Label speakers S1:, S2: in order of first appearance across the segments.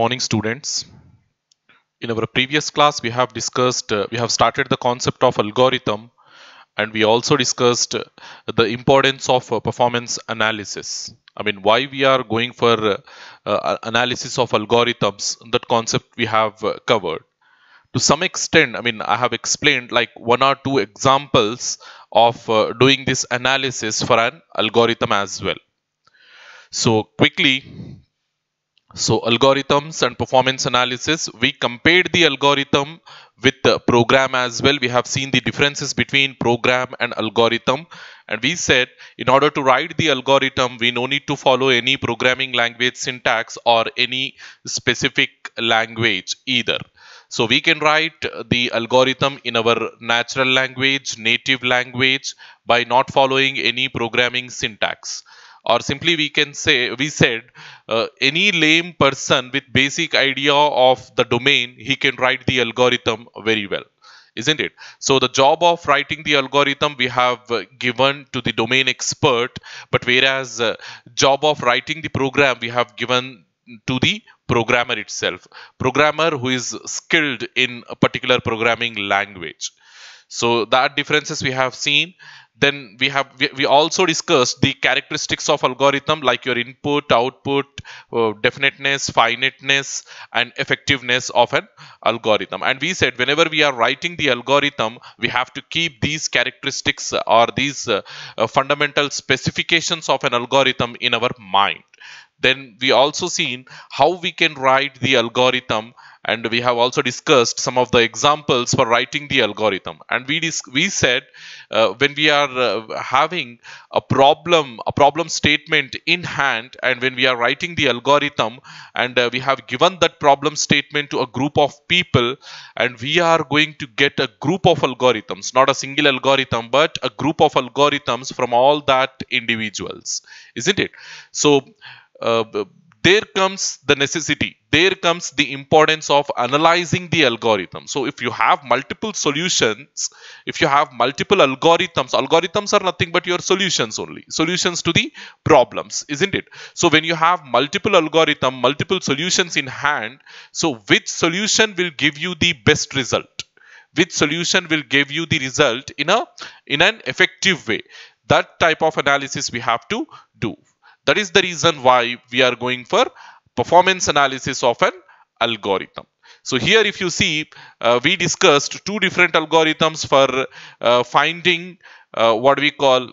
S1: morning students in our previous class we have discussed uh, we have started the concept of algorithm and we also discussed uh, the importance of uh, performance analysis i mean why we are going for uh, uh, analysis of algorithms that concept we have uh, covered to some extent i mean i have explained like one or two examples of doing this analysis for an algorithm as well so quickly so algorithms and performance analysis, we compared the algorithm with the program as well. We have seen the differences between program and algorithm. And we said in order to write the algorithm, we no need to follow any programming language syntax or any specific language either. So we can write the algorithm in our natural language, native language by not following any programming syntax or simply we can say we said uh, any lame person with basic idea of the domain he can write the algorithm very well isn't it so the job of writing the algorithm we have uh, given to the domain expert but whereas uh, job of writing the program we have given to the programmer itself programmer who is skilled in a particular programming language so that differences we have seen then we have we, we also discussed the characteristics of algorithm like your input output uh, definiteness finiteness and effectiveness of an algorithm and we said whenever we are writing the algorithm we have to keep these characteristics or these uh, uh, fundamental specifications of an algorithm in our mind then we also seen how we can write the algorithm and we have also discussed some of the examples for writing the algorithm and we we said uh, when we are uh, having a problem a problem statement in hand and when we are writing the algorithm and uh, we have given that problem statement to a group of people and we are going to get a group of algorithms not a single algorithm but a group of algorithms from all that individuals isn't it so uh, there comes the necessity there comes the importance of analyzing the algorithm so if you have multiple solutions if you have multiple algorithms algorithms are nothing but your solutions only solutions to the problems isn't it so when you have multiple algorithm multiple solutions in hand so which solution will give you the best result which solution will give you the result in a in an effective way that type of analysis we have to do that is the reason why we are going for performance analysis of an algorithm. So here if you see, uh, we discussed two different algorithms for uh, finding uh, what we call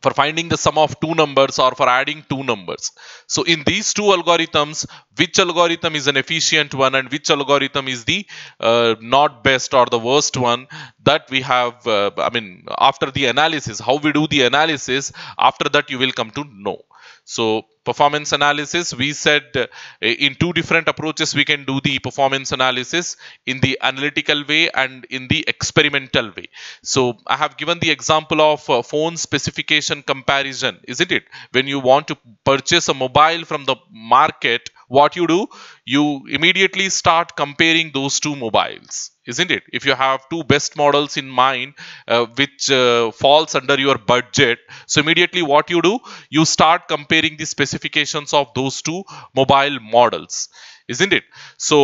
S1: for finding the sum of two numbers or for adding two numbers. So in these two algorithms, which algorithm is an efficient one and which algorithm is the uh, not best or the worst one that we have, uh, I mean, after the analysis, how we do the analysis, after that you will come to know. So performance analysis we said uh, in two different approaches we can do the performance analysis in the analytical way and in the experimental way so i have given the example of uh, phone specification comparison isn't it when you want to purchase a mobile from the market what you do you immediately start comparing those two mobiles isn't it if you have two best models in mind uh, which uh, falls under your budget so immediately what you do you start comparing the specific specifications of those two mobile models isn't it so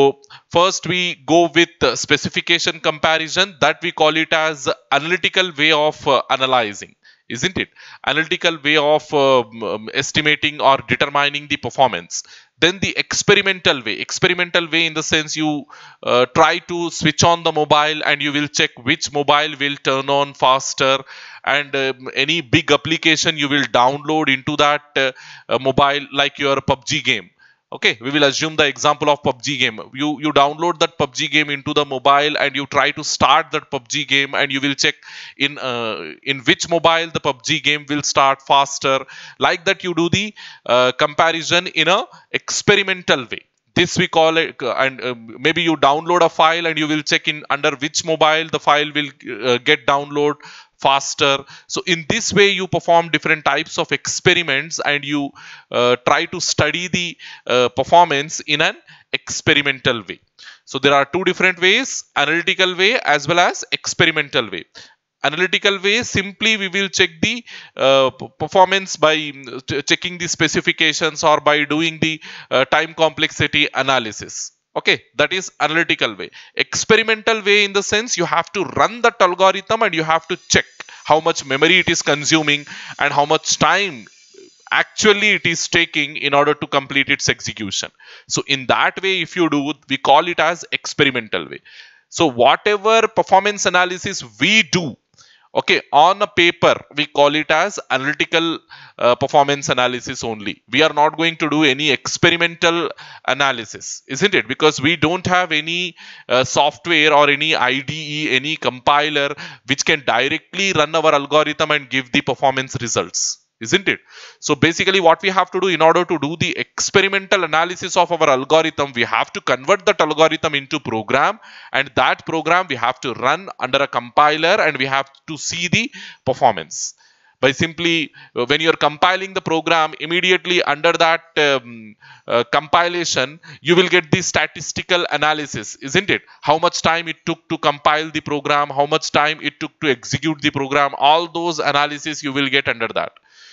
S1: first we go with specification comparison that we call it as analytical way of uh, analyzing isn't it analytical way of um, um, estimating or determining the performance then the experimental way experimental way in the sense you uh, try to switch on the mobile and you will check which mobile will turn on faster and um, any big application you will download into that uh, uh mobile like your pubg game okay we will assume the example of pubg game you you download that pubg game into the mobile and you try to start that pubg game and you will check in uh, in which mobile the pubg game will start faster like that you do the uh, comparison in a experimental way this we call it uh, and uh, maybe you download a file and you will check in under which mobile the file will uh, get download faster. So in this way, you perform different types of experiments and you uh, try to study the uh, performance in an experimental way. So there are two different ways, analytical way as well as experimental way. Analytical way, simply we will check the uh, performance by mm, checking the specifications or by doing the uh, time complexity analysis okay that is analytical way experimental way in the sense you have to run that algorithm and you have to check how much memory it is consuming and how much time actually it is taking in order to complete its execution so in that way if you do we call it as experimental way so whatever performance analysis we do okay on a paper we call it as analytical uh, performance analysis only we are not going to do any experimental analysis isn't it because we don't have any uh, software or any ide any compiler which can directly run our algorithm and give the performance results isn't it? So basically what we have to do in order to do the experimental analysis of our algorithm, we have to convert that algorithm into program and that program we have to run under a compiler and we have to see the performance. By simply, uh, when you're compiling the program, immediately under that um, uh, compilation, you will get the statistical analysis, isn't it? How much time it took to compile the program, how much time it took to execute the program, all those analysis you will get under that.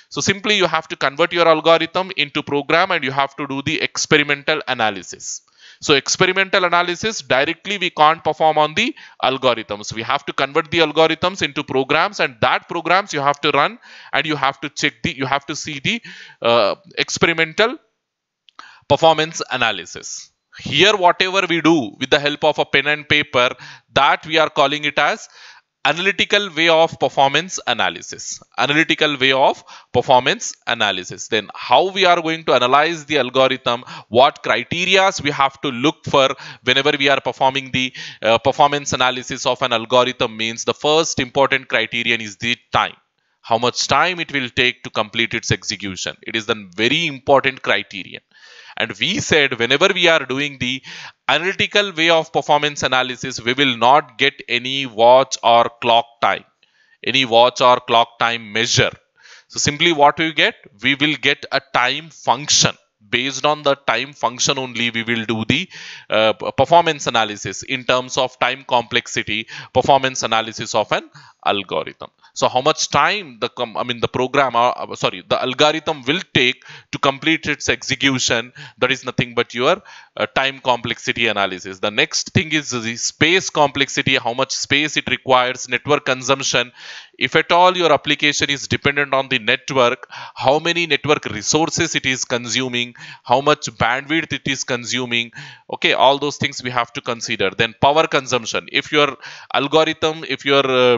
S1: So simply you have to convert your algorithm into program and you have to do the experimental analysis. So experimental analysis directly we can't perform on the algorithms. We have to convert the algorithms into programs and that programs you have to run and you have to check the, you have to see the uh, experimental performance analysis. Here whatever we do with the help of a pen and paper that we are calling it as analytical way of performance analysis analytical way of performance analysis then how we are going to analyze the algorithm what criterias we have to look for whenever we are performing the uh, performance analysis of an algorithm means the first important criterion is the time how much time it will take to complete its execution it is the very important criterion and we said whenever we are doing the analytical way of performance analysis, we will not get any watch or clock time, any watch or clock time measure. So simply what we get? We will get a time function based on the time function only we will do the uh, performance analysis in terms of time complexity performance analysis of an algorithm so how much time the I mean the program uh, uh, sorry the algorithm will take to complete its execution that is nothing but your uh, time complexity analysis. The next thing is the space complexity how much space it requires network consumption if at all your application is dependent on the network how many network resources it is consuming how much bandwidth it is consuming okay all those things we have to consider then power consumption if your algorithm if your uh,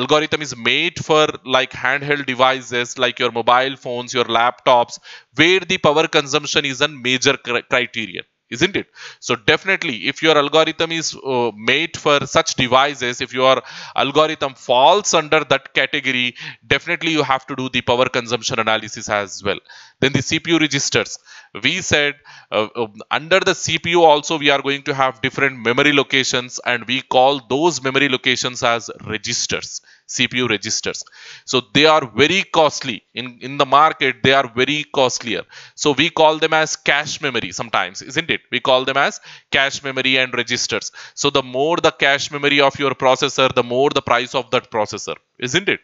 S1: algorithm is made for like handheld devices like your mobile phones your laptops where the power consumption is a major cr criterion isn't it so definitely if your algorithm is uh, made for such devices if your algorithm falls under that category definitely you have to do the power consumption analysis as well then the cpu registers we said uh, um, under the CPU also we are going to have different memory locations and we call those memory locations as registers, CPU registers. So they are very costly in, in the market. They are very costlier. So we call them as cache memory sometimes, isn't it? We call them as cache memory and registers. So the more the cache memory of your processor, the more the price of that processor, isn't it?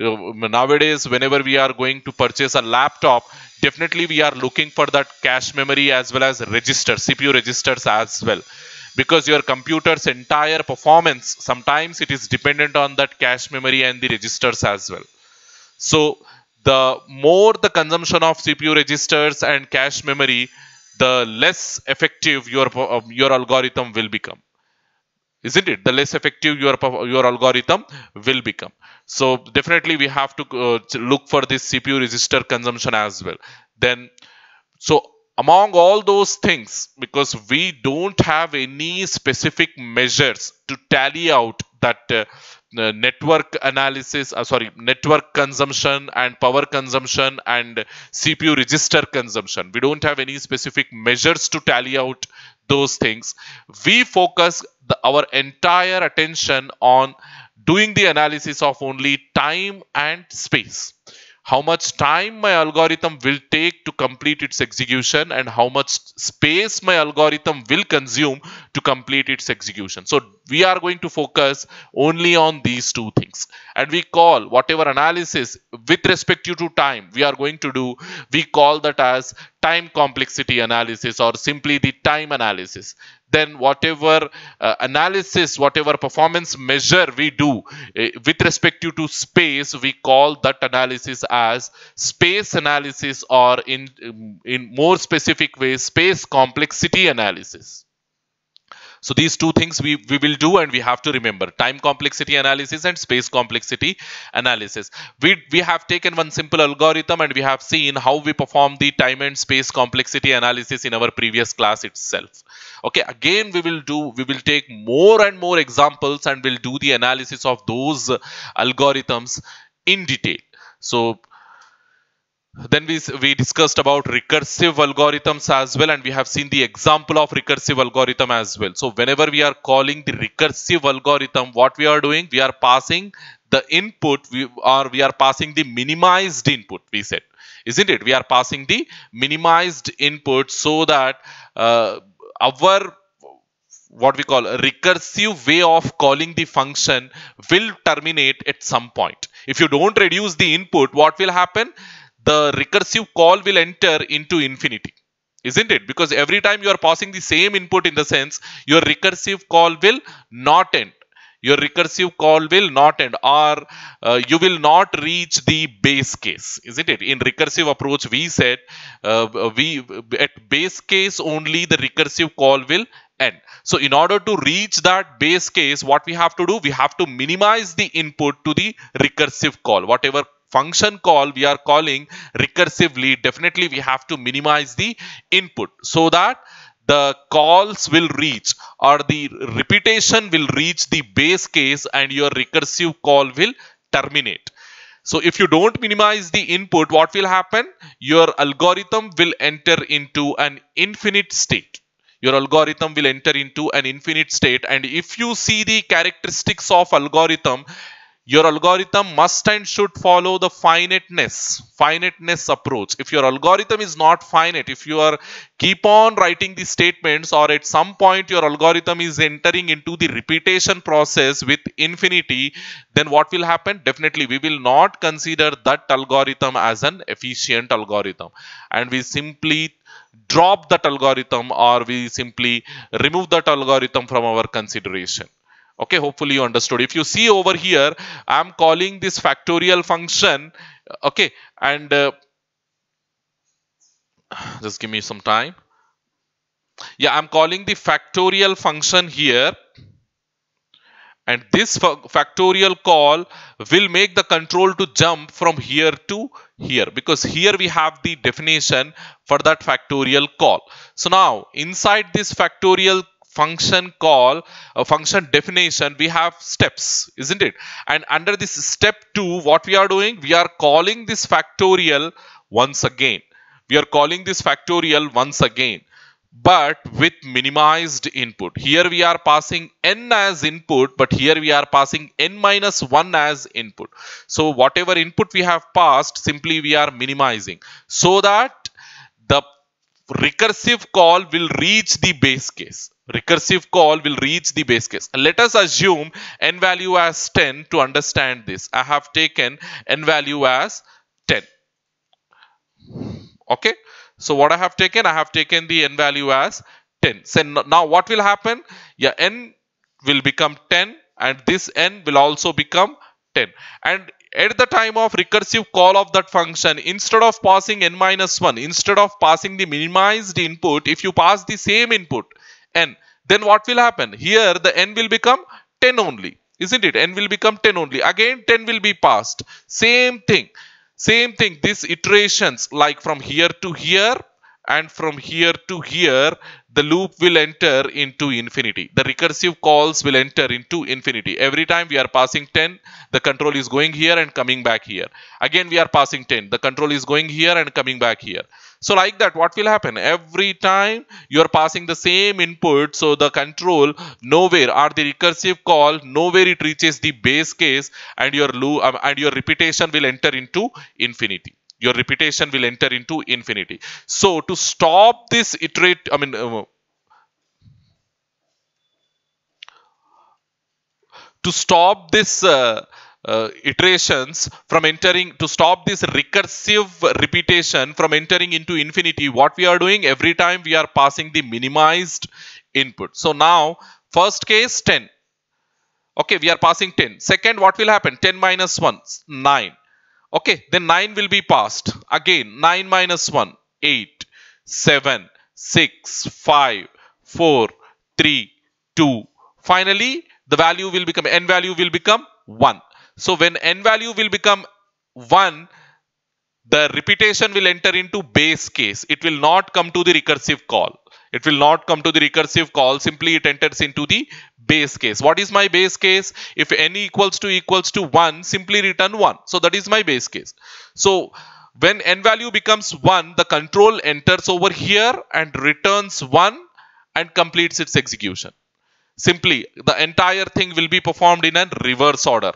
S1: Uh, nowadays whenever we are going to purchase a laptop definitely we are looking for that cache memory as well as register cpu registers as well because your computer's entire performance sometimes it is dependent on that cache memory and the registers as well so the more the consumption of cpu registers and cache memory the less effective your um, your algorithm will become isn't it the less effective your your algorithm will become so definitely we have to uh, look for this cpu resistor consumption as well then so among all those things because we don't have any specific measures to tally out that uh, network analysis uh, sorry network consumption and power consumption and cpu register consumption we don't have any specific measures to tally out those things we focus the, our entire attention on doing the analysis of only time and space. How much time my algorithm will take to complete its execution and how much space my algorithm will consume to complete its execution. So we are going to focus only on these two things. And we call whatever analysis with respect to time we are going to do, we call that as time complexity analysis or simply the time analysis then whatever uh, analysis, whatever performance measure we do uh, with respect to, to space, we call that analysis as space analysis or in, in more specific way, space complexity analysis. So these two things we, we will do and we have to remember time complexity analysis and space complexity analysis. We, we have taken one simple algorithm and we have seen how we perform the time and space complexity analysis in our previous class itself. Okay, again we will do, we will take more and more examples and we'll do the analysis of those algorithms in detail. So then we, we discussed about recursive algorithms as well and we have seen the example of recursive algorithm as well so whenever we are calling the recursive algorithm what we are doing we are passing the input we, are we are passing the minimized input we said isn't it we are passing the minimized input so that uh, our what we call a recursive way of calling the function will terminate at some point if you don't reduce the input what will happen the recursive call will enter into infinity isn't it because every time you are passing the same input in the sense your recursive call will not end your recursive call will not end or uh, you will not reach the base case isn't it in recursive approach we said uh, we at base case only the recursive call will end so in order to reach that base case what we have to do we have to minimize the input to the recursive call whatever function call we are calling recursively definitely we have to minimize the input so that the calls will reach or the repetition will reach the base case and your recursive call will terminate so if you don't minimize the input what will happen your algorithm will enter into an infinite state your algorithm will enter into an infinite state and if you see the characteristics of algorithm your algorithm must and should follow the finiteness finiteness approach if your algorithm is not finite if you are keep on writing the statements or at some point your algorithm is entering into the repetition process with infinity then what will happen definitely we will not consider that algorithm as an efficient algorithm and we simply drop that algorithm or we simply remove that algorithm from our consideration okay hopefully you understood if you see over here i'm calling this factorial function okay and uh, just give me some time yeah i'm calling the factorial function here and this factorial call will make the control to jump from here to here because here we have the definition for that factorial call so now inside this factorial function call a function definition we have steps isn't it and under this step 2 what we are doing we are calling this factorial once again we are calling this factorial once again but with minimized input here we are passing n as input but here we are passing n minus 1 as input so whatever input we have passed simply we are minimizing so that the recursive call will reach the base case recursive call will reach the base case. Let us assume n value as 10 to understand this. I have taken n value as 10. Okay. So what I have taken? I have taken the n value as 10. So now what will happen? Yeah, n will become 10 and this n will also become 10. And at the time of recursive call of that function instead of passing n minus 1 instead of passing the minimized input if you pass the same input n. Then what will happen? Here the n will become 10 only. Isn't it? n will become 10 only. Again 10 will be passed. Same thing. Same thing. These iterations like from here to here and from here to here the loop will enter into infinity the recursive calls will enter into infinity every time we are passing 10 the control is going here and coming back here again we are passing 10 the control is going here and coming back here so like that, what will happen? Every time you are passing the same input, so the control nowhere or the recursive call nowhere it reaches the base case, and your loop um, and your repetition will enter into infinity your repetition will enter into infinity. So to stop this iterate, I mean, uh, to stop this uh, uh, iterations from entering to stop this recursive repetition from entering into infinity what we are doing every time we are passing the minimized input so now first case 10 okay we are passing 10 second what will happen 10 minus 1 9 okay then 9 will be passed again 9 minus 1 8 7 6 5 4 3 2 finally the value will become n value will become 1 so when n value will become 1, the repetition will enter into base case. It will not come to the recursive call. It will not come to the recursive call. Simply it enters into the base case. What is my base case? If n equals to equals to 1, simply return 1. So that is my base case. So when n value becomes 1, the control enters over here and returns 1 and completes its execution. Simply, the entire thing will be performed in a reverse order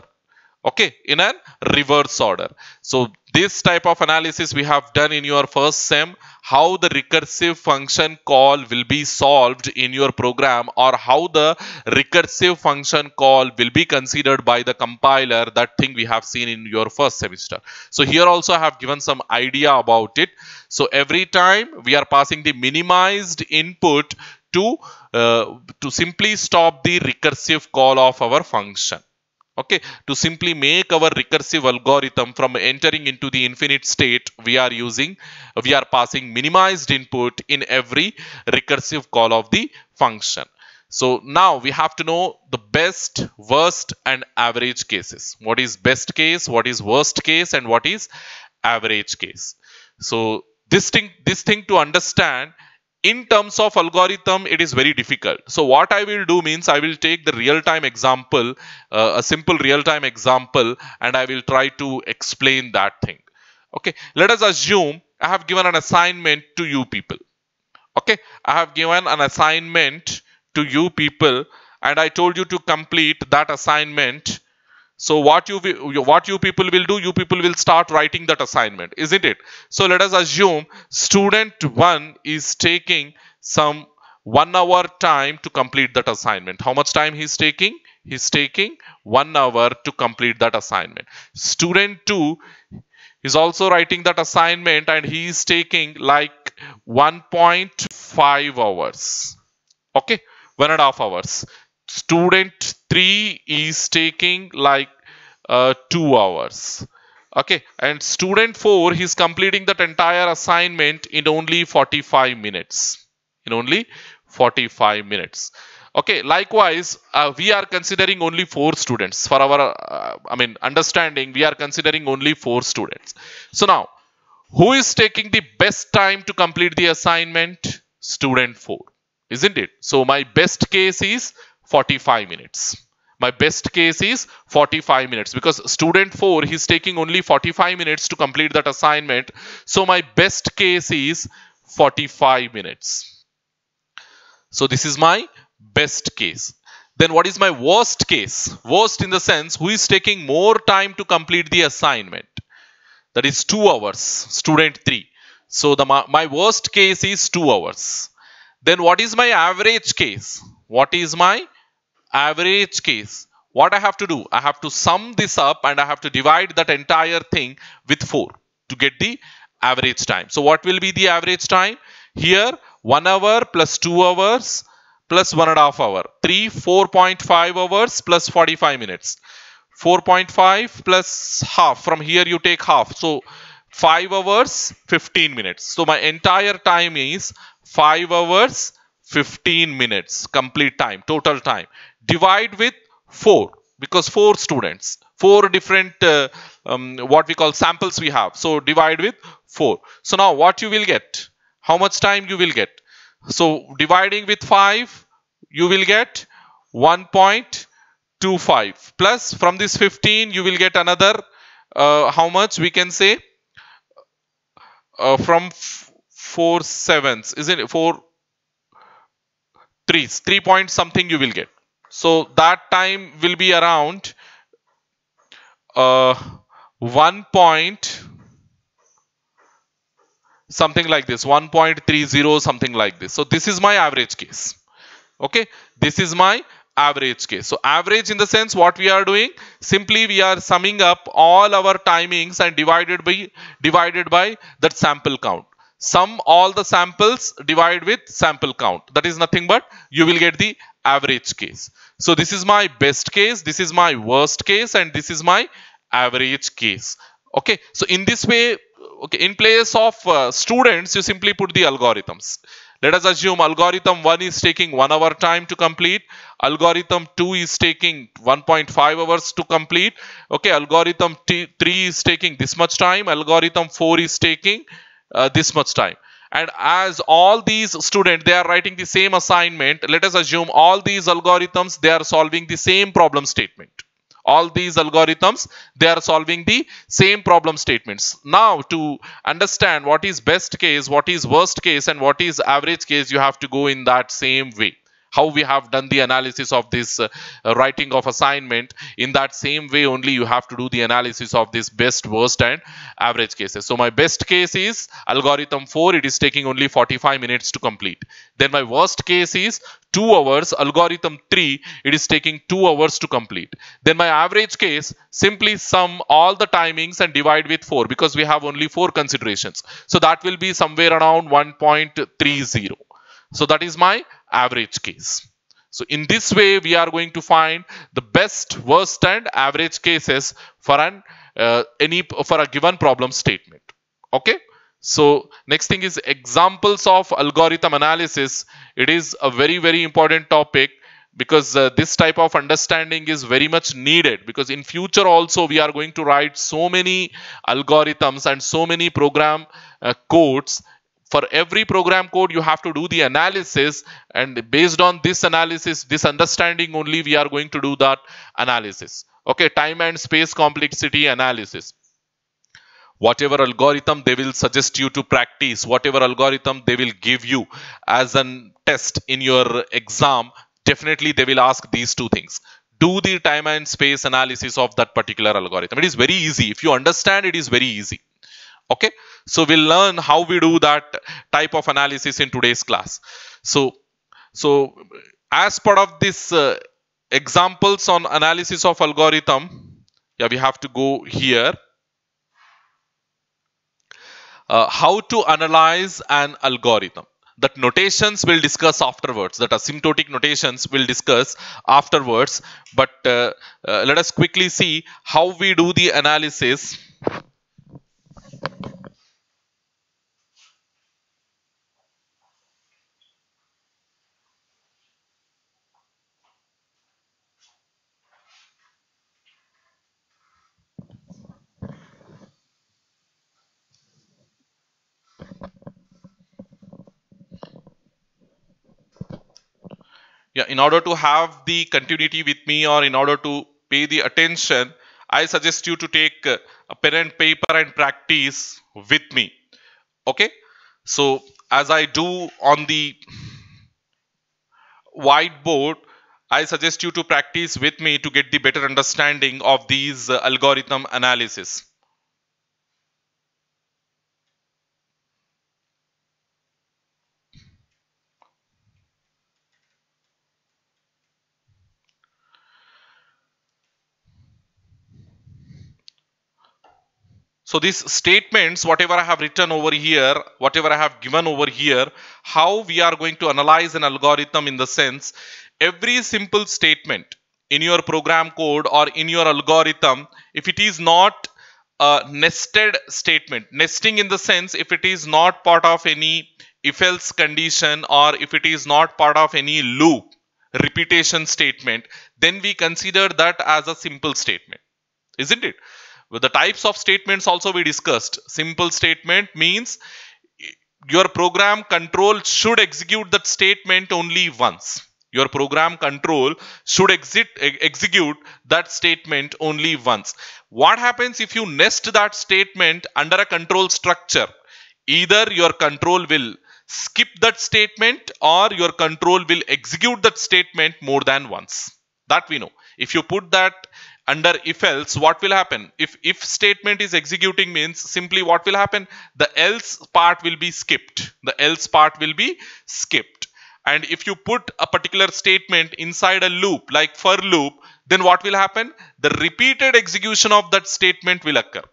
S1: okay in a reverse order so this type of analysis we have done in your first sem how the recursive function call will be solved in your program or how the recursive function call will be considered by the compiler that thing we have seen in your first semester so here also i have given some idea about it so every time we are passing the minimized input to uh, to simply stop the recursive call of our function okay to simply make our recursive algorithm from entering into the infinite state we are using we are passing minimized input in every recursive call of the function so now we have to know the best worst and average cases what is best case what is worst case and what is average case so this thing this thing to understand in terms of algorithm it is very difficult so what i will do means i will take the real time example uh, a simple real time example and i will try to explain that thing okay let us assume i have given an assignment to you people okay i have given an assignment to you people and i told you to complete that assignment so what you what you people will do, you people will start writing that assignment, isn't it? So let us assume student 1 is taking some 1 hour time to complete that assignment. How much time he's taking? He's taking 1 hour to complete that assignment. Student 2 is also writing that assignment and he is taking like 1.5 hours. Okay, one and a half hours student 3 is taking like uh, 2 hours okay and student 4 is completing that entire assignment in only 45 minutes in only 45 minutes okay likewise uh, we are considering only four students for our uh, i mean understanding we are considering only four students so now who is taking the best time to complete the assignment student 4 isn't it so my best case is 45 minutes my best case is 45 minutes because student 4 is taking only 45 minutes to complete that assignment so my best case is 45 minutes so this is my best case then what is my worst case worst in the sense who is taking more time to complete the assignment that is 2 hours student 3 so the my worst case is 2 hours then what is my average case what is my average case, what I have to do? I have to sum this up and I have to divide that entire thing with 4 to get the average time. So what will be the average time? Here 1 hour plus 2 hours plus 1 and a half hour. 3, 4.5 hours plus 45 minutes. 4.5 plus half. From here you take half. So 5 hours 15 minutes. So my entire time is 5 hours 15 minutes complete time total time divide with 4 because 4 students, 4 different uh, um, what we call samples we have. So divide with 4. So now what you will get? How much time you will get? So dividing with 5, you will get 1.25 plus from this 15 you will get another uh, how much we can say uh, from 4 sevenths, is isn't it 4 threes 3 point something you will get so that time will be around uh, 1 point something like this 1.30 something like this so this is my average case okay this is my average case so average in the sense what we are doing simply we are summing up all our timings and divided by divided by that sample count sum all the samples divide with sample count that is nothing but you will get the average case. So this is my best case, this is my worst case and this is my average case. Okay, so in this way, okay, in place of uh, students, you simply put the algorithms. Let us assume algorithm 1 is taking 1 hour time to complete. Algorithm 2 is taking 1.5 hours to complete. Okay, algorithm 3 is taking this much time. Algorithm 4 is taking uh, this much time and as all these students they are writing the same assignment let us assume all these algorithms they are solving the same problem statement all these algorithms they are solving the same problem statements now to understand what is best case what is worst case and what is average case you have to go in that same way how we have done the analysis of this uh, writing of assignment in that same way only you have to do the analysis of this best worst and average cases so my best case is algorithm 4 it is taking only 45 minutes to complete then my worst case is 2 hours algorithm 3 it is taking 2 hours to complete then my average case simply sum all the timings and divide with 4 because we have only 4 considerations so that will be somewhere around 1.30 so that is my average case. So in this way, we are going to find the best, worst and average cases for an uh, any for a given problem statement. Okay. So next thing is examples of algorithm analysis. It is a very, very important topic because uh, this type of understanding is very much needed because in future also we are going to write so many algorithms and so many program uh, codes for every program code you have to do the analysis and based on this analysis this understanding only we are going to do that analysis okay time and space complexity analysis whatever algorithm they will suggest you to practice whatever algorithm they will give you as an test in your exam definitely they will ask these two things do the time and space analysis of that particular algorithm it is very easy if you understand it is very easy okay so we'll learn how we do that type of analysis in today's class so so as part of this uh, examples on analysis of algorithm yeah we have to go here uh, how to analyze an algorithm that notations we'll discuss afterwards that asymptotic notations we'll discuss afterwards but uh, uh let us quickly see how we do the analysis yeah, in order to have the continuity with me or in order to pay the attention, I suggest you to take uh, a pen and paper and practice with me. Okay. So as I do on the whiteboard, I suggest you to practice with me to get the better understanding of these uh, algorithm analysis. So these statements, whatever I have written over here, whatever I have given over here, how we are going to analyze an algorithm in the sense, every simple statement in your program code or in your algorithm, if it is not a nested statement, nesting in the sense if it is not part of any if else condition or if it is not part of any loop repetition statement, then we consider that as a simple statement, isn't it? the types of statements also we discussed simple statement means your program control should execute that statement only once your program control should exit, execute that statement only once what happens if you nest that statement under a control structure either your control will skip that statement or your control will execute that statement more than once that we know if you put that under if else what will happen if if statement is executing means simply what will happen the else part will be skipped the else part will be skipped and if you put a particular statement inside a loop like for loop then what will happen the repeated execution of that statement will occur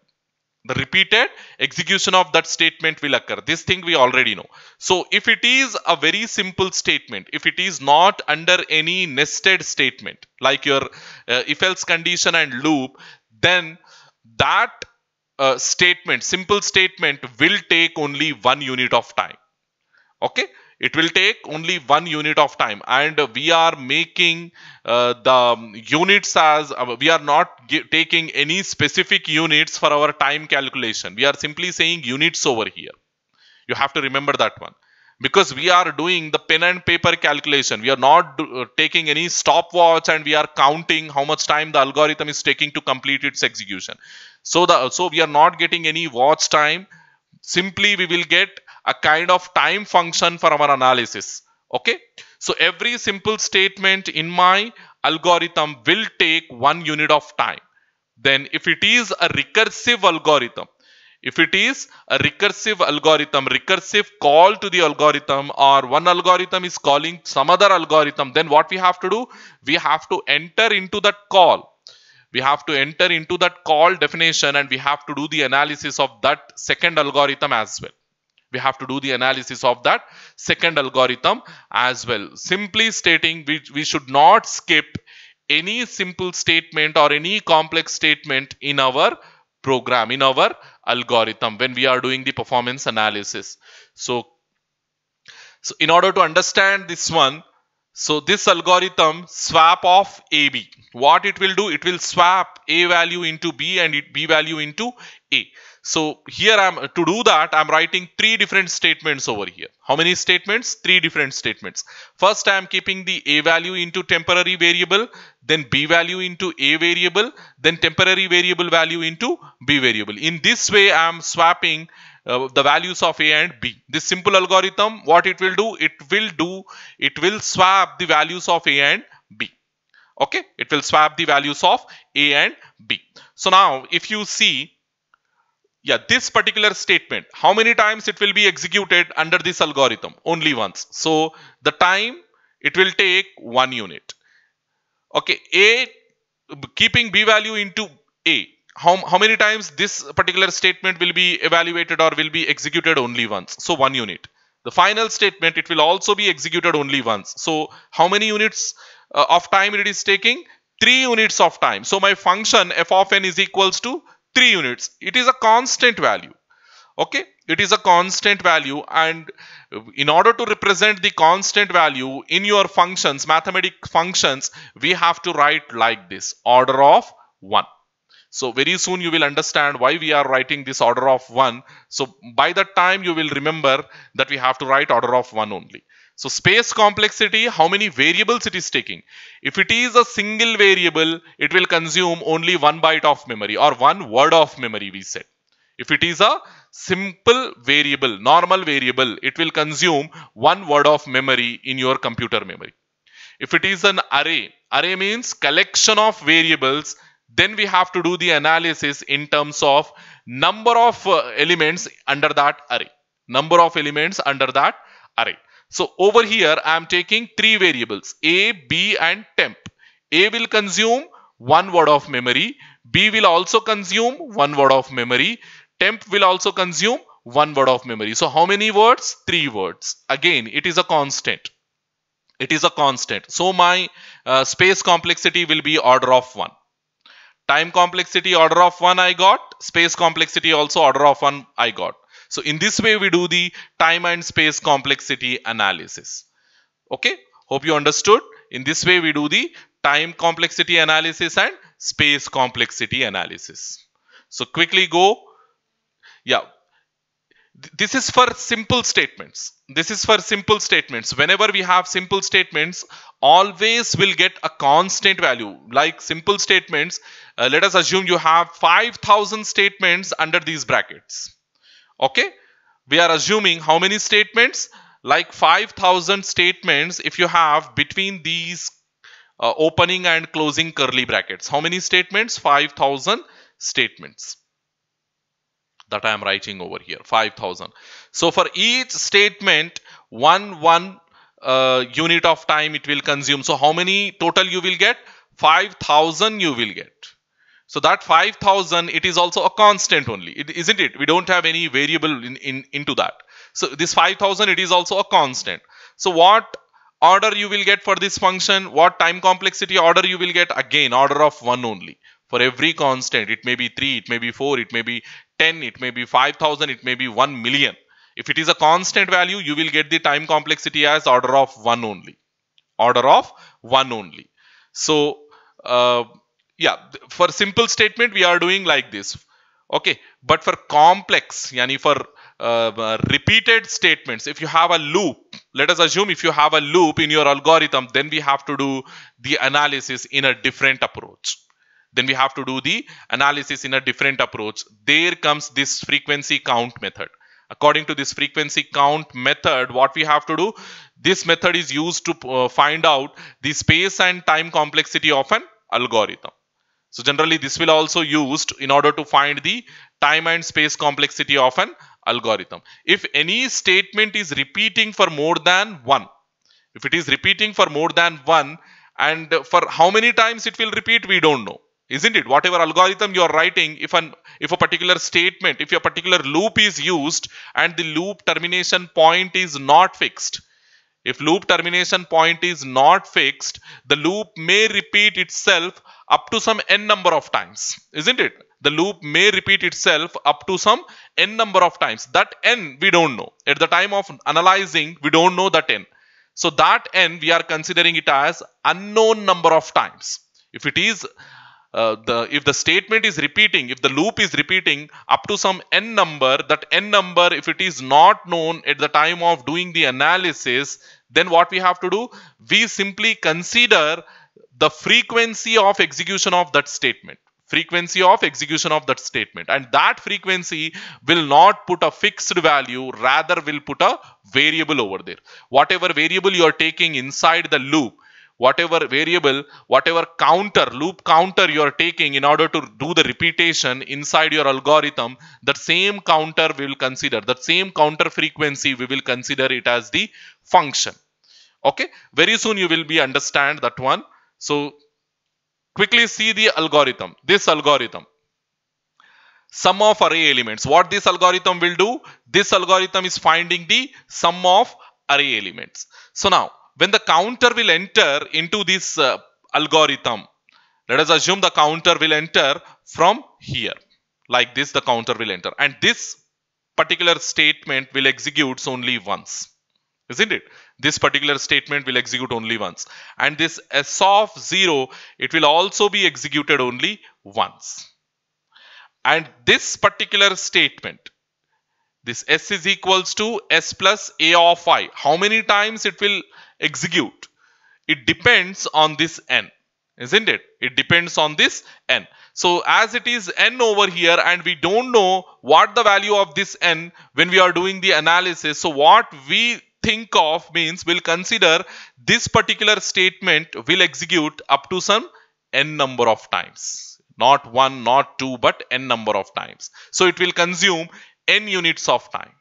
S1: the repeated execution of that statement will occur this thing we already know so if it is a very simple statement if it is not under any nested statement like your uh, if else condition and loop then that uh, statement simple statement will take only one unit of time okay it will take only one unit of time and we are making uh, the units as uh, we are not taking any specific units for our time calculation we are simply saying units over here you have to remember that one because we are doing the pen and paper calculation we are not uh, taking any stopwatch and we are counting how much time the algorithm is taking to complete its execution so the so we are not getting any watch time simply we will get a kind of time function for our analysis okay so every simple statement in my algorithm will take one unit of time then if it is a recursive algorithm if it is a recursive algorithm recursive call to the algorithm or one algorithm is calling some other algorithm then what we have to do we have to enter into that call we have to enter into that call definition and we have to do the analysis of that second algorithm as well we have to do the analysis of that second algorithm as well simply stating we, we should not skip any simple statement or any complex statement in our program in our algorithm when we are doing the performance analysis so so in order to understand this one so this algorithm swap of AB. What it will do? It will swap A value into B and it B value into A. So here I'm to do that, I'm writing three different statements over here. How many statements? Three different statements. First, I'm keeping the A value into temporary variable, then B value into A variable, then temporary variable value into B variable. In this way, I'm swapping uh, the values of A and B. This simple algorithm, what it will do? It will do, it will swap the values of A and B. Okay, it will swap the values of A and B. So now, if you see, yeah this particular statement how many times it will be executed under this algorithm only once so the time it will take one unit okay a keeping b value into a how, how many times this particular statement will be evaluated or will be executed only once so one unit the final statement it will also be executed only once so how many units uh, of time it is taking three units of time so my function f of n is equals to 3 units it is a constant value okay it is a constant value and in order to represent the constant value in your functions mathematic functions we have to write like this order of 1 so very soon you will understand why we are writing this order of 1 so by that time you will remember that we have to write order of 1 only so space complexity, how many variables it is taking? If it is a single variable, it will consume only one byte of memory or one word of memory, we said. If it is a simple variable, normal variable, it will consume one word of memory in your computer memory. If it is an array, array means collection of variables, then we have to do the analysis in terms of number of uh, elements under that array. Number of elements under that array. So over here, I am taking three variables, A, B and temp. A will consume one word of memory. B will also consume one word of memory. Temp will also consume one word of memory. So how many words? Three words. Again, it is a constant. It is a constant. So my uh, space complexity will be order of 1. Time complexity order of 1 I got. Space complexity also order of 1 I got. So in this way, we do the time and space complexity analysis. Okay, hope you understood. In this way, we do the time complexity analysis and space complexity analysis. So quickly go. Yeah, this is for simple statements this is for simple statements whenever we have simple statements always will get a constant value like simple statements uh, let us assume you have 5000 statements under these brackets okay we are assuming how many statements like 5000 statements if you have between these uh, opening and closing curly brackets how many statements 5000 statements that i am writing over here 5000 so for each statement one one uh, unit of time it will consume so how many total you will get 5000 you will get so that 5000, it is also a constant only, is not it? We don't have any variable in, in into that. So this 5000, it is also a constant. So what order you will get for this function, what time complexity order you will get? Again, order of 1 only for every constant. It may be 3, it may be 4, it may be 10, it may be 5000, it may be 1 million. If it is a constant value, you will get the time complexity as order of 1 only. Order of 1 only. So, uh, yeah for simple statement we are doing like this okay but for complex yani for uh, uh, repeated statements if you have a loop let us assume if you have a loop in your algorithm then we have to do the analysis in a different approach then we have to do the analysis in a different approach there comes this frequency count method according to this frequency count method what we have to do this method is used to uh, find out the space and time complexity of an algorithm so generally this will also used in order to find the time and space complexity of an algorithm. If any statement is repeating for more than one, if it is repeating for more than one and for how many times it will repeat, we don't know. Isn't it? Whatever algorithm you are writing, if an if a particular statement, if a particular loop is used and the loop termination point is not fixed, if loop termination point is not fixed, the loop may repeat itself up to some n number of times, isn't it? The loop may repeat itself up to some n number of times. That n we don't know. At the time of analyzing, we don't know that n. So that n we are considering it as unknown number of times. If it is uh, the if the statement is repeating if the loop is repeating up to some n number that n number if it is not known at the time of doing the analysis then what we have to do we simply consider the frequency of execution of that statement frequency of execution of that statement and that frequency will not put a fixed value rather will put a variable over there whatever variable you are taking inside the loop whatever variable, whatever counter, loop counter you are taking in order to do the repetition inside your algorithm, that same counter we will consider, that same counter frequency we will consider it as the function. Okay, very soon you will be understand that one. So quickly see the algorithm, this algorithm sum of array elements. What this algorithm will do? This algorithm is finding the sum of array elements. So now when the counter will enter into this uh, algorithm let us assume the counter will enter from here like this the counter will enter and this particular statement will execute only once isn't it this particular statement will execute only once and this s of 0 it will also be executed only once and this particular statement this S is equals to S plus A of I. How many times it will execute? It depends on this N, isn't it? It depends on this N. So as it is N over here and we don't know what the value of this N when we are doing the analysis. So what we think of means we'll consider this particular statement will execute up to some N number of times not one not two but n number of times so it will consume n units of time.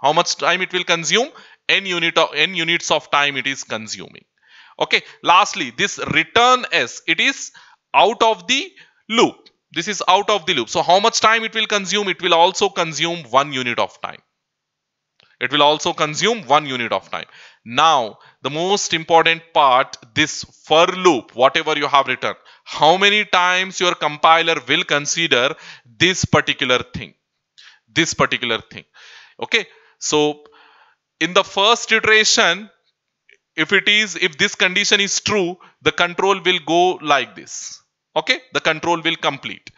S1: How much time it will consume? n unit of n units of time it is consuming. Okay. Lastly, this return s it is out of the loop. This is out of the loop. So how much time it will consume? It will also consume one unit of time. It will also consume one unit of time. Now, the most important part, this for loop, whatever you have written, how many times your compiler will consider this particular thing this particular thing okay so in the first iteration if it is if this condition is true the control will go like this okay the control will complete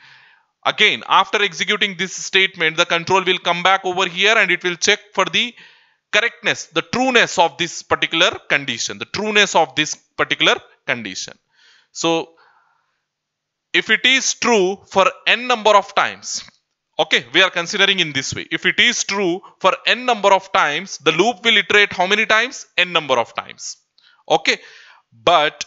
S1: again after executing this statement the control will come back over here and it will check for the correctness the trueness of this particular condition the trueness of this particular condition so if it is true for n number of times Okay, we are considering in this way. If it is true for n number of times, the loop will iterate how many times? n number of times. Okay, but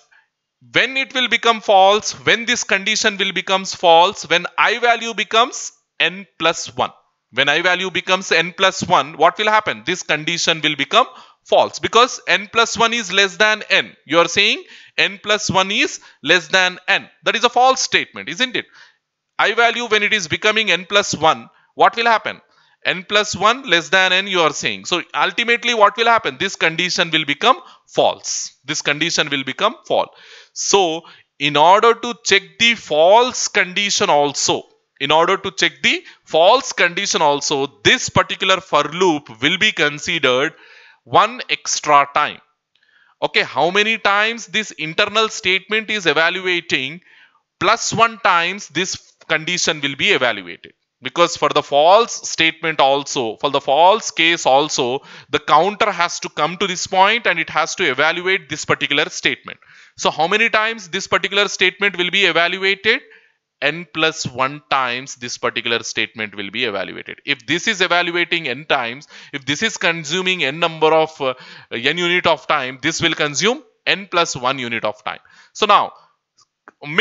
S1: when it will become false, when this condition will becomes false, when i value becomes n plus 1. When i value becomes n plus 1, what will happen? This condition will become false because n plus 1 is less than n. You are saying n plus 1 is less than n. That is a false statement, isn't it? i value when it is becoming n plus 1 what will happen n plus 1 less than n you are saying so ultimately what will happen this condition will become false this condition will become false so in order to check the false condition also in order to check the false condition also this particular for loop will be considered one extra time okay how many times this internal statement is evaluating plus one times this condition will be evaluated because for the false statement also for the false case also the counter has to come to this point and it has to evaluate this particular statement so how many times this particular statement will be evaluated n plus 1 times this particular statement will be evaluated if this is evaluating n times if this is consuming n number of uh, n unit of time this will consume n plus 1 unit of time so now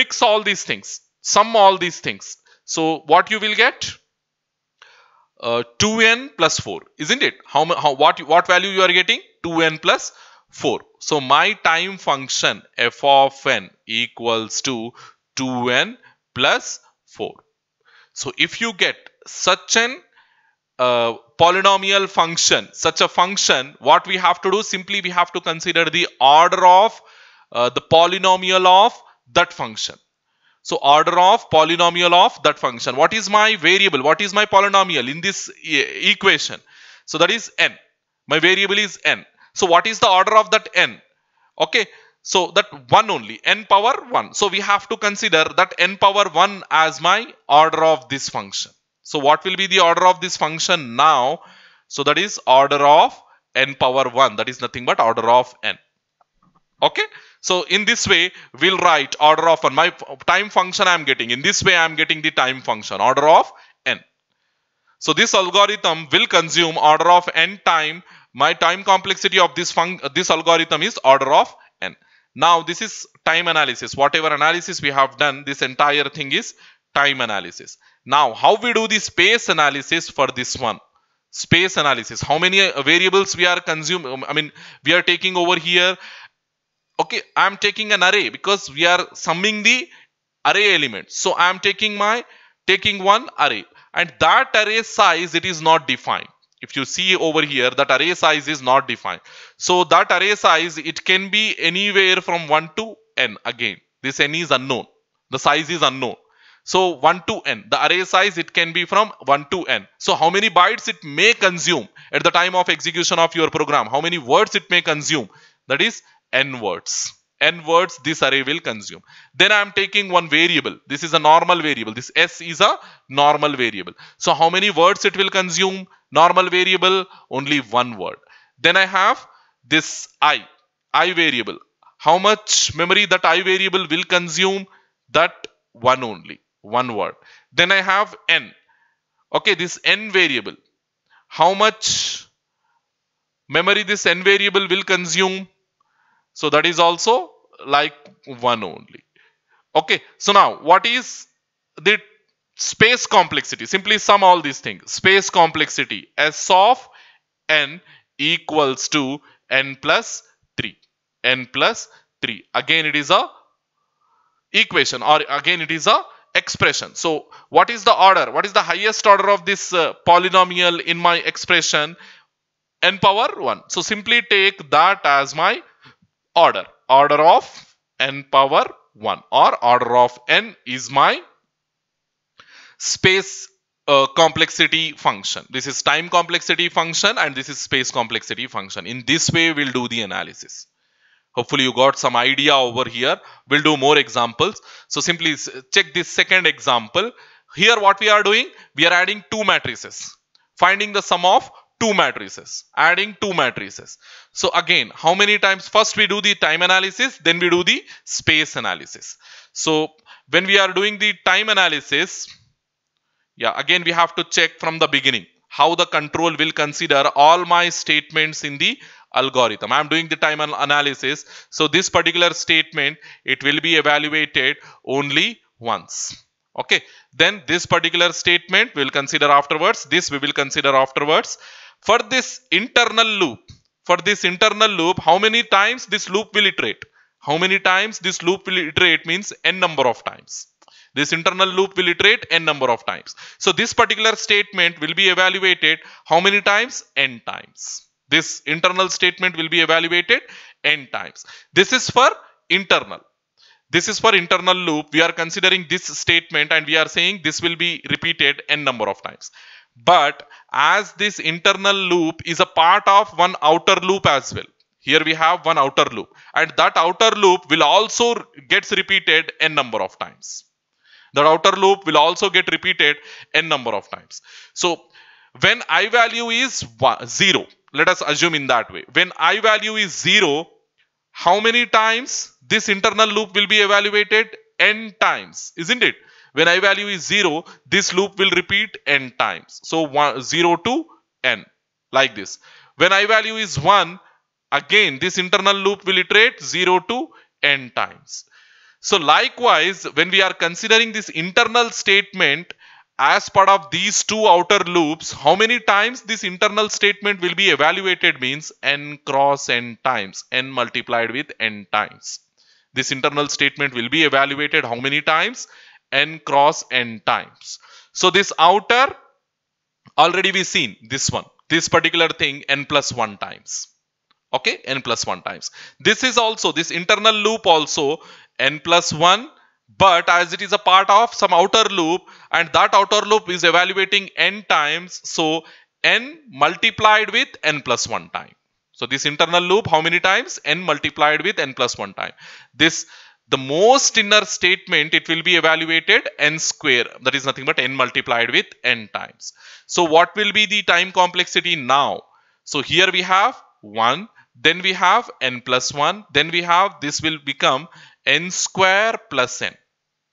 S1: mix all these things sum all these things. So what you will get? Uh, 2n plus 4 isn't it how, how what what value you are getting 2n plus 4 so my time function f of n equals to 2n plus 4 so if you get such an uh, polynomial function such a function what we have to do simply we have to consider the order of uh, the polynomial of that function so order of polynomial of that function. What is my variable? What is my polynomial in this e equation? So that is n. My variable is n. So what is the order of that n? Okay. So that 1 only, n power 1. So we have to consider that n power 1 as my order of this function. So what will be the order of this function now? So that is order of n power 1. That is nothing but order of n okay so in this way we'll write order of n my time function i'm getting in this way i'm getting the time function order of n so this algorithm will consume order of n time my time complexity of this fun this algorithm is order of n now this is time analysis whatever analysis we have done this entire thing is time analysis now how we do the space analysis for this one space analysis how many variables we are consuming? i mean we are taking over here okay i am taking an array because we are summing the array elements so i am taking my taking one array and that array size it is not defined if you see over here that array size is not defined so that array size it can be anywhere from 1 to n again this n is unknown the size is unknown so 1 to n the array size it can be from 1 to n so how many bytes it may consume at the time of execution of your program how many words it may consume that is n words n words this array will consume then i am taking one variable this is a normal variable this s is a normal variable so how many words it will consume normal variable only one word then i have this i i variable how much memory that i variable will consume that one only one word then i have n okay this n variable how much memory this n variable will consume so that is also like 1 only. Okay, so now what is the space complexity? Simply sum all these things. Space complexity S of n equals to n plus 3. n plus 3. Again, it is a equation or again it is a expression. So what is the order? What is the highest order of this uh, polynomial in my expression? n power 1. So simply take that as my order. Order of n power 1 or order of n is my space uh, complexity function. This is time complexity function and this is space complexity function. In this way, we'll do the analysis. Hopefully, you got some idea over here. We'll do more examples. So, simply check this second example. Here, what we are doing? We are adding two matrices. Finding the sum of two matrices, adding two matrices. So again, how many times? First we do the time analysis, then we do the space analysis. So when we are doing the time analysis, yeah, again we have to check from the beginning how the control will consider all my statements in the algorithm. I am doing the time analysis. So this particular statement, it will be evaluated only once okay then this particular statement we will consider afterwards this we will consider afterwards for this internal loop for this internal loop how many times this loop will iterate how many times this loop will iterate means n number of times this internal loop will iterate n number of times so this particular statement will be evaluated how many times n times this internal statement will be evaluated n times this is for internal this is for internal loop we are considering this statement and we are saying this will be repeated n number of times but as this internal loop is a part of one outer loop as well. Here we have one outer loop and that outer loop will also gets repeated n number of times. That outer loop will also get repeated n number of times. So when i value is one, 0, let us assume in that way. When i value is 0, how many times this internal loop will be evaluated? n times, isn't it? When i value is 0, this loop will repeat n times. So one, 0 to n like this. When i value is 1, again this internal loop will iterate 0 to n times. So likewise, when we are considering this internal statement as part of these two outer loops, how many times this internal statement will be evaluated means n cross n times, n multiplied with n times. This internal statement will be evaluated how many times? n cross n times. So this outer already we seen this one, this particular thing n plus 1 times. Okay, n plus 1 times. This is also, this internal loop also n plus 1 but as it is a part of some outer loop and that outer loop is evaluating n times so n multiplied with n plus 1 time so this internal loop how many times n multiplied with n plus 1 time this the most inner statement it will be evaluated n square that is nothing but n multiplied with n times so what will be the time complexity now so here we have 1 then we have n plus 1 then we have this will become n square plus n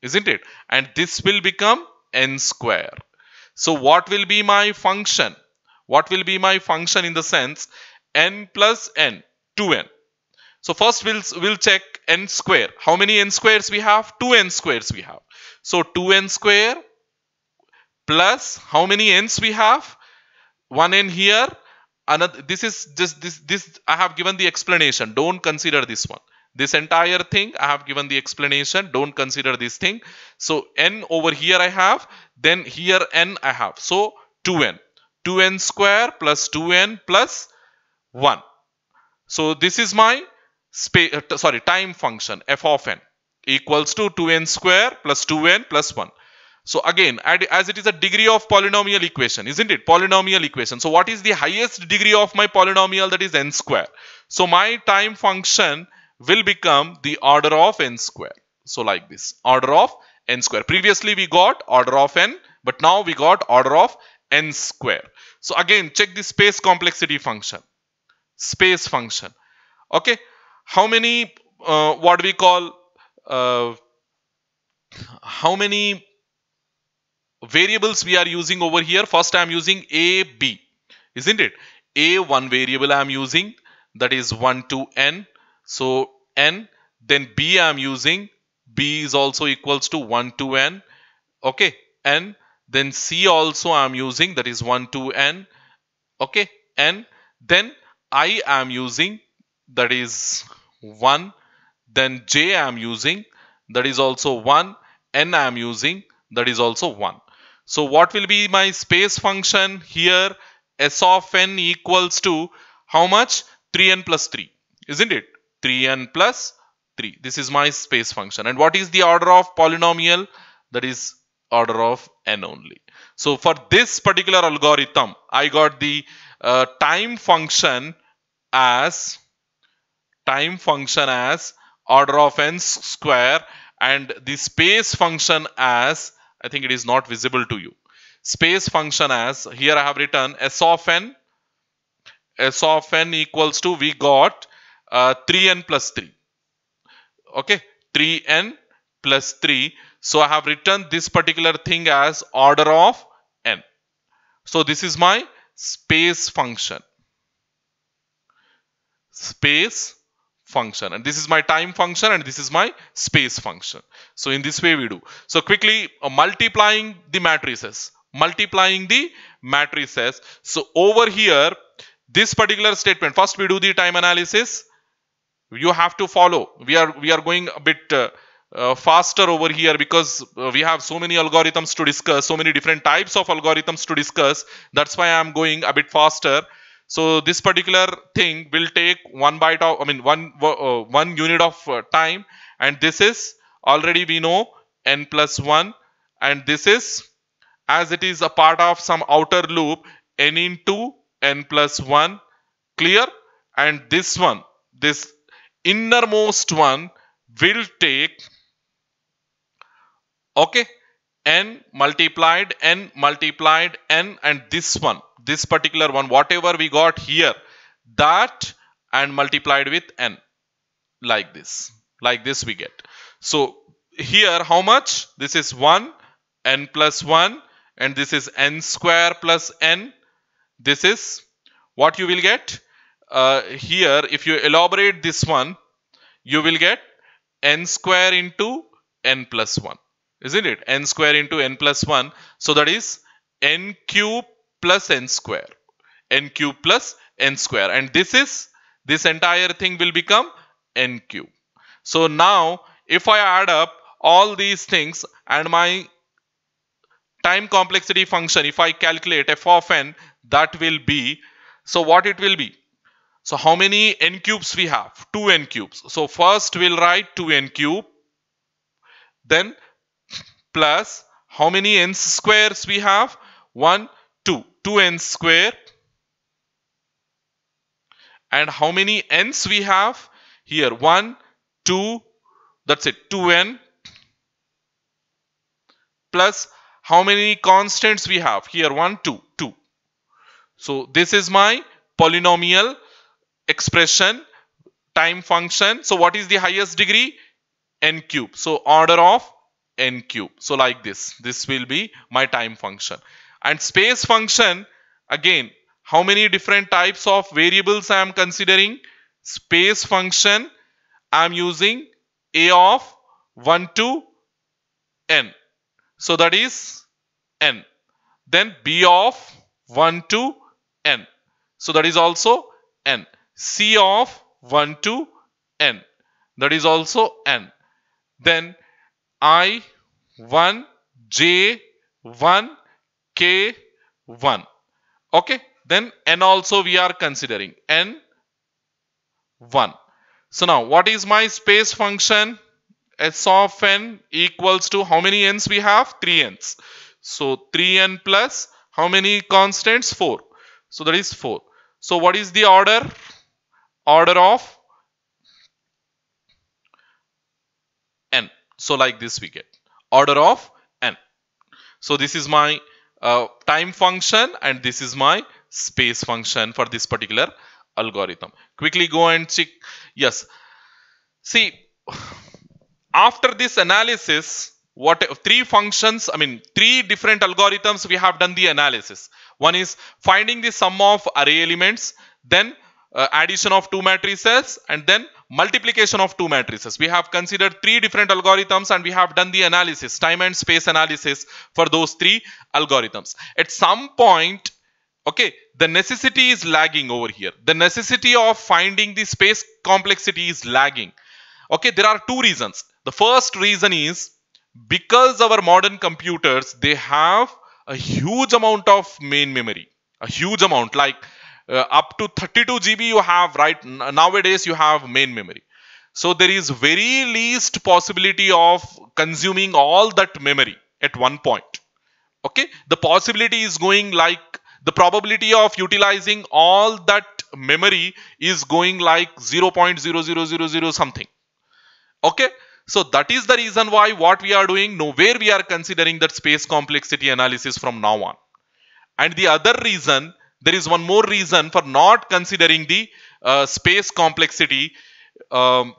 S1: isn't it and this will become n square so what will be my function what will be my function in the sense n plus n 2n so first we'll, we'll check n square. How many n squares we have? 2 n squares we have. So 2 n square plus how many n's we have? 1 n here. Another, this is just this this I have given the explanation. Don't consider this one. This entire thing I have given the explanation. Don't consider this thing. So n over here I have. Then here n I have. So 2n. 2n square plus 2n plus 1. So this is my space, uh, sorry, time function f of n equals to 2n square plus 2n plus 1. So again, as it is a degree of polynomial equation, isn't it? Polynomial equation. So what is the highest degree of my polynomial? That is n square. So my time function will become the order of n square. So like this, order of n square. Previously we got order of n, but now we got order of n square. So again, check the space complexity function, space function. Okay how many uh, what we call uh, how many variables we are using over here first i am using a b isn't it a one variable i am using that is 1 to n so n then b i am using b is also equals to 1 to n okay n then c also i am using that is 1 to n okay n then i am using that is 1 then j i am using that is also 1 n i am using that is also 1 so what will be my space function here s of n equals to how much 3n plus 3 isn't it 3n plus 3 this is my space function and what is the order of polynomial that is order of n only so for this particular algorithm i got the uh, time function as time function as order of n square and the space function as I think it is not visible to you space function as here I have written s of n s of n equals to we got uh, 3n plus 3 okay 3n plus 3 so I have written this particular thing as order of n so this is my space function space function and this is my time function and this is my space function so in this way we do so quickly uh, multiplying the matrices multiplying the matrices so over here this particular statement first we do the time analysis you have to follow we are we are going a bit uh, uh, faster over here because uh, we have so many algorithms to discuss so many different types of algorithms to discuss that's why i'm going a bit faster so this particular thing will take one byte of, I mean, one, uh, one unit of uh, time. And this is already we know n plus 1. And this is, as it is a part of some outer loop, n into n plus 1. Clear? And this one, this innermost one will take, okay, n multiplied, n multiplied, n and this one this particular one whatever we got here that and multiplied with n like this like this we get so here how much this is 1 n plus 1 and this is n square plus n this is what you will get uh, here if you elaborate this one you will get n square into n plus 1 isn't it n square into n plus 1 so that is n cube plus n square n cube plus n square and this is this entire thing will become n cube so now if i add up all these things and my time complexity function if i calculate f of n that will be so what it will be so how many n cubes we have 2 n cubes so first we'll write 2 n cube then plus how many n squares we have 1 2. 2n square. And how many n's we have? Here 1, 2, that's it, 2n. Plus how many constants we have? Here 1, 2, 2. So this is my polynomial expression time function. So what is the highest degree? n cube. So order of n cube. So like this. This will be my time function. And space function, again, how many different types of variables I am considering? Space function, I am using a of 1 to n. So that is n. Then b of 1 to n. So that is also n. c of 1 to n. That is also n. Then i 1 j 1 K1. Okay, then N also we are considering N1. So now what is my space function? S of N equals to how many N's we have? 3 N's. So 3N plus how many constants? 4. So that is 4. So what is the order? Order of N. So like this we get order of N. So this is my uh, time function and this is my space function for this particular algorithm. Quickly go and check. Yes. See, after this analysis, what three functions, I mean, three different algorithms we have done the analysis. One is finding the sum of array elements, then uh, addition of two matrices and then multiplication of two matrices. We have considered three different algorithms and we have done the analysis, time and space analysis for those three algorithms. At some point, okay, the necessity is lagging over here. The necessity of finding the space complexity is lagging. Okay, there are two reasons. The first reason is because our modern computers, they have a huge amount of main memory a huge amount like uh, up to 32 GB you have right nowadays you have main memory. So there is very least possibility of consuming all that memory at one point. Okay, the possibility is going like the probability of utilizing all that memory is going like 0.0000 something. Okay, so that is the reason why what we are doing, where we are considering that space complexity analysis from now on. And the other reason there is one more reason for not considering the uh, space complexity um,